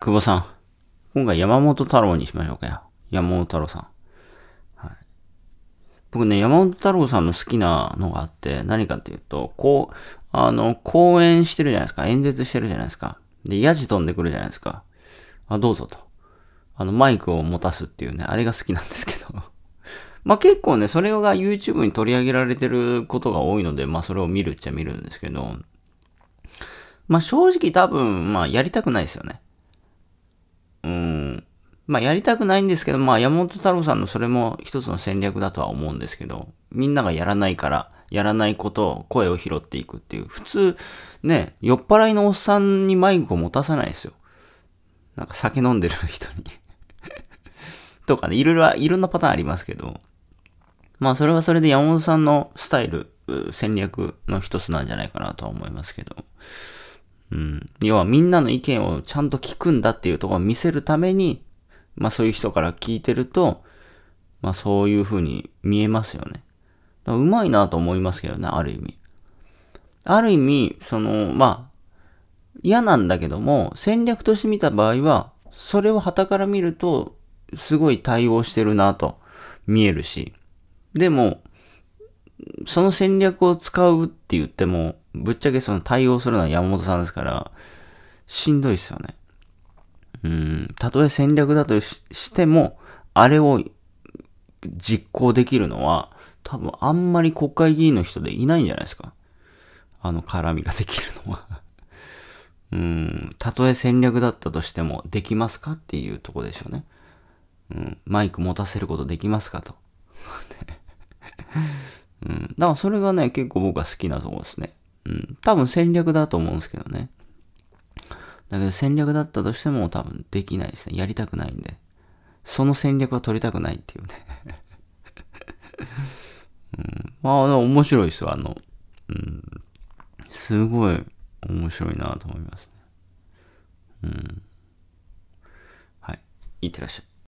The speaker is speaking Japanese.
久保さん。今回山本太郎にしましょうかよ。山本太郎さん。はい、僕ね、山本太郎さんの好きなのがあって、何かっていうと、こう、あの、講演してるじゃないですか。演説してるじゃないですか。で、ヤジ飛んでくるじゃないですか。あ、どうぞと。あの、マイクを持たすっていうね、あれが好きなんですけど。まあ結構ね、それが YouTube に取り上げられてることが多いので、まあそれを見るっちゃ見るんですけど、まあ正直多分、まあやりたくないですよね。まあやりたくないんですけど、まあ山本太郎さんのそれも一つの戦略だとは思うんですけど、みんながやらないから、やらないことを声を拾っていくっていう、普通ね、酔っ払いのおっさんにマイクを持たさないですよ。なんか酒飲んでる人に とかね、いろいろ、いろんなパターンありますけど、まあそれはそれで山本さんのスタイル、戦略の一つなんじゃないかなとは思いますけど、うん。要はみんなの意見をちゃんと聞くんだっていうところを見せるために、まあそういう人から聞いてると、まあそういうふうに見えますよね。うまいなと思いますけどね、ある意味。ある意味、その、まあ、嫌なんだけども、戦略として見た場合は、それを旗から見ると、すごい対応してるなと見えるし、でも、その戦略を使うって言っても、ぶっちゃけその対応するのは山本さんですから、しんどいですよね。うん、たとえ戦略だとしても、あれを実行できるのは、多分あんまり国会議員の人でいないんじゃないですか。あの絡みができるのは うん、たとえ戦略だったとしても、できますかっていうとこでしょうね。うん、マイク持たせることできますかと。うん、だからそれがね、結構僕は好きなとこですね。うん、多分戦略だと思うんですけどね。だけど戦略だったとしても多分できないですね。やりたくないんで。その戦略は取りたくないっていうね うん、まあ、面白いですよ。あの、うん。すごい面白いなと思いますね。うん。はい。いってらっしゃい。